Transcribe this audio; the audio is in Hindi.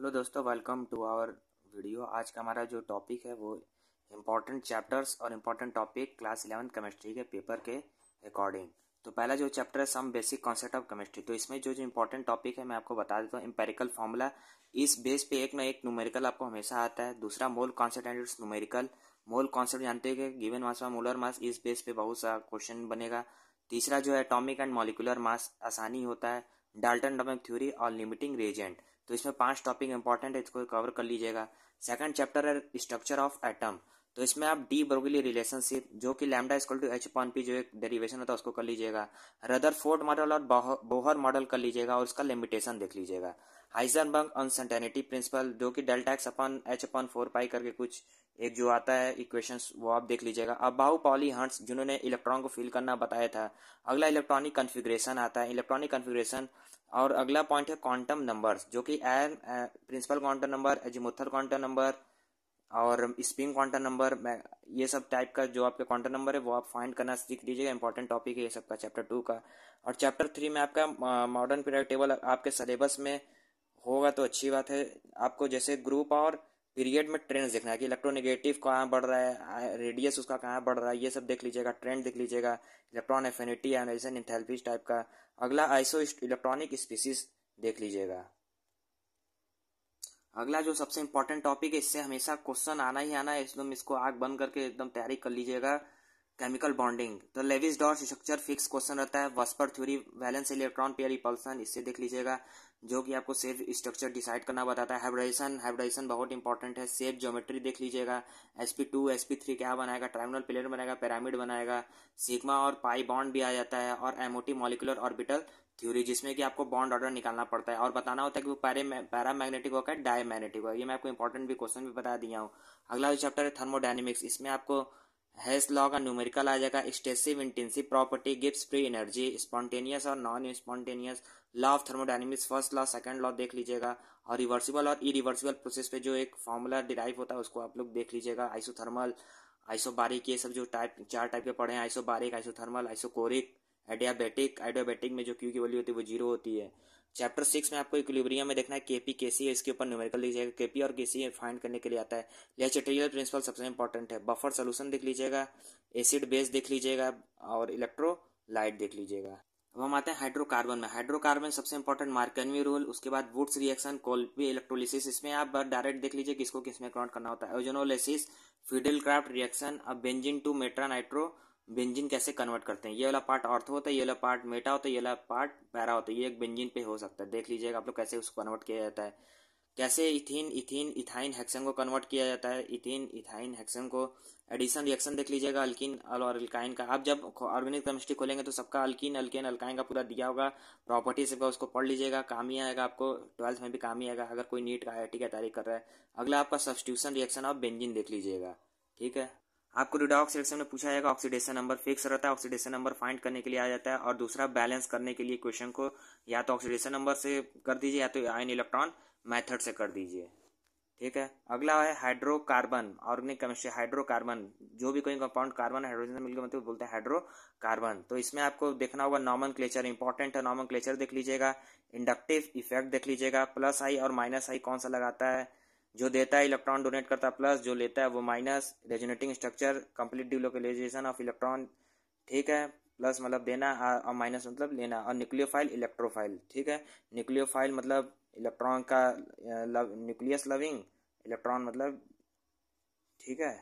हेलो दोस्तों वेलकम टू आवर वीडियो आज का हमारा जो टॉपिक है वो इम्पॉर्टेंट चैप्टर्स और important topic class eleven chemistry के पेपर के अकॉर्डिंग तो पहला जो चैप्टर है some basic concept of chemistry तो इसमें जो जो इम्पोर्टेंट टॉपिक है मैं आपको बता देता हूँ इम्पेरिकल फॉर्मूला इस बेस पे एक ना एक न्यूमेरिकल आपको हमेशा आता है दूसरा mole concept and its numerical mole concept जानते हैं कि गिवन मास और मोलर मास इस बेस पे बहुत सा क्वेश्चन बनेगा तीसरा जो है एटॉमिक एंड मॉलिकुलर मास आसानी होता है डाल्टन डॉमिक थ्योरी और लिमिटिंग रेजेंट तो इसमें पांच टॉपिक इंपॉर्टेंट है इसको कवर कर लीजिएगा सेकंड चैप्टर है स्ट्रक्चर ऑफ एटम तो इसमें आप डी ब्रोगली रिलेशनशिप जो कि lambda equal to h upon p जो एक डेरिवेशन होता है उसको कर लीजिएगा रदर फोर्ड मॉडल और बोहर मॉडल कर लीजिएगा और उसका लिमिटेशन देख लीजिएगा हाइजनबर्ग अनसर्टेनिटी प्रिंसिपल जो कि delta x upon h upon four pi करके कुछ एक जो आता है इक्वेशंस वो आप देख लीजिएगा अब बाहू पॉली हंट्स जिन्होंने इलेक्ट्रॉन को फिल करना बताया था अगला इलेक्ट्रॉनिक कॉन्फ़िगरेशन आता है इलेक्ट्रॉनिक कॉन्फ़िगरेशन और अगला पॉइंट है क्वांटम नंबर्स जो कि n principal quantum number azimuthal quantum number और स्पिन क्वांटम नंबर मैं ये सब टाइप का जो आपके क्वांटम नंबर है वो आप फाइंड करना सीख लीजिएगा इंपॉर्टेंट टॉपिक है ये सबका चैप्टर टू का और चैप्टर थ्री में आपका मॉडर्न पीरियड टेबल आपके सिलेबस में होगा तो अच्छी बात है आपको जैसे ग्रुप और पीरियड में ट्रेंड देखना है कि इलेक्ट्रोनेगेटिव कहाँ बढ़ रहा है रेडियस उसका कहाँ बढ़ रहा है ये सब देख लीजिएगा ट्रेंड देख लीजिएगा इलेक्ट्रॉन एफिनिटी एनालिसन इंथेलपीज टाइप का अगला आइसो इलेक्ट्रॉनिक स्पीसीज देख लीजिएगा अगला जो सबसे इम्पोर्टेंट टॉपिक है इससे हमेशा क्वेश्चन आना ही आना है एकदम इसको आग बंद करके एकदम तैयारी कर लीजिएगा केमिकल बॉन्डिंग तो Lewis dot structure fix question रहता है VSEPR theory valence electron pair repulsion इससे देख लीजिएगा जो कि आपको सेफ स्ट्रक्चर डिसाइड करना बताता है हाइब्रिडाइजेशन हाइब्रिडाइजेशन बहुत इंपॉर्टेंट है सेफ ज्योमेट्री देख लीजिएगा एसपी टू एसपी थ्री क्या बनाएगा ट्राइमनल प्लेयर बनाएगा पैरामिड बनाएगा सिग्मा और पाई बॉन्ड भी आ जाता है और एमओटी मॉलिकुलर ऑर्बिटल थ्योरी जिसमें कि आपको बॉन्ड ऑर्डर निकालना पड़ता है और बताना होता है कि वो पैरे पैरा मैग्नेटिक होगा डाय मैग्नेटिक होगा ये मैं आपको इंपॉर्टेंट भी क्वेश्चन भी बता दिया हूँ अगला जो चैप्टर है थर्मोडाइनमिक्स इसमें आपको हैस लॉ का न्यूमेरिकल आ जाएगा एक्सटेसिव इंटेंसिव प्रॉपर्टी गिव्स फ्री एनर्जी स्पॉन्टेनियस और non spontaneous law of thermodynamics first law second law देख लीजिएगा और रिवर्सिबल और इरिवर्सिबल प्रोसेस पे जो एक फॉर्मूला डिराइव होता है उसको आप लोग देख लीजिएगा आइसोथर्मल आइसोबारिक ये सब जो टाइप चार टाइप के पढ़े हैं isobaric isothermal isochoric adiabatic adiabatic में जो क्यू की वैल्यू होती है वो जीरो होती है चैप्टर सिक्स में आपको इक्विलिब्रियम में देखना है केपी केसी है इसके ऊपर न्यूमेरिकल लिख जाएगा केपी और केसी फाइंड करने के लिए आता है यह चटेरियल प्रिंसिपल सबसे इंपॉर्टेंट है बफर सोल्यूशन देख लीजिएगा एसिड बेस देख लीजिएगा और इलेक्ट्रोलाइट देख लीजिएगा अब हम आते हैं हाइड्रोकार्बन में हाइड्रोकार्बन सबसे इंपॉर्टेंट मार्कनवी रूल उसके बाद वुड्स रिएक्शन कोल्पी इलेक्ट्रोलिसिस इसमें आप डायरेक्ट देख लीजिए किसको किसमें में काउंट करना होता है ओजोनोलिस फिडल क्राफ्ट रिएक्शन अब benzene to meta nitro benzene कैसे कन्वर्ट करते हैं ये वाला पार्ट ऑर्थो होता है ये वाला पार्ट मेटा होता है ये वाला पार्ट पैरा होता है ये एक बेंजीन पे हो सकता है देख लीजिएगा आप लोग कैसे उसको कन्वर्ट किया जाता है कैसे इथिन इथिन इथाइन हेक्सन को कन्वर्ट किया जाता है इथिन इथाइन हेक्सन को एडिशन रिएक्शन देख लीजिएगा अल्किन और अल्काइन का आप जब ऑर्गेनिक केमिस्ट्री खोलेंगे तो सबका अल्किन अल्केन अल्काइन का पूरा दिया होगा प्रॉपर्टी सबका उसको पढ़ लीजिएगा काम ही आएगा आपको ट्वेल्थ में भी काम ही आएगा अगर कोई नीट का आई आई टी का तैयारी कर रहा है अगला आपका सब्सटीट्यूशन रिएक्शन ऑफ बेंजिन देख लीजिएगा ठीक है आपको रिडॉक्स ऑक्सीडेशन में पूछा जाएगा ऑक्सीडेशन नंबर फिक्स रहता है ऑक्सीडेशन नंबर फाइंड करने के लिए आ जाता है और दूसरा बैलेंस करने के लिए क्वेश्चन को या तो ऑक्सीडेशन नंबर से कर दीजिए या तो आयन इलेक्ट्रॉन मैथड से कर दीजिए ठीक है अगला है हाइड्रोकार्बन ऑर्गेनिक केमिस्ट्री हाइड्रोकार्बन जो भी कोई कंपाउंड कार्बन हाइड्रोजन से मिलकर मतलब बोलते हैं हाइड्रोकार्बन तो इसमें आपको देखना होगा नॉमन क्लेचर इंपॉर्टेंट है नॉमन क्लेचर देख लीजिएगा इंडक्टिव इफेक्ट देख लीजिएगा प्लस आई और माइनस आई कौन सा लगाता है जो देता है इलेक्ट्रॉन डोनेट करता है प्लस जो लेता है वो minus resonating structure complete delocalisation of electron ठीक है प्लस मतलब देना और माइनस मतलब लेना और न्यूक्लियोफाइल इलेक्ट्रोफाइल ठीक है न्यूक्लियोफाइल मतलब इलेक्ट्रॉन का न्यूक्लियस लविंग इलेक्ट्रॉन मतलब ठीक है